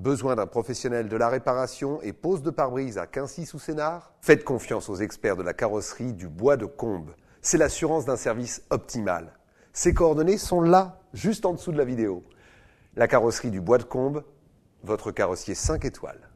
Besoin d'un professionnel de la réparation et pose de pare-brise à Quincy-sous-Sénard Faites confiance aux experts de la carrosserie du bois de Combes. C'est l'assurance d'un service optimal. Ces coordonnées sont là, juste en dessous de la vidéo. La carrosserie du bois de Combes, votre carrossier 5 étoiles.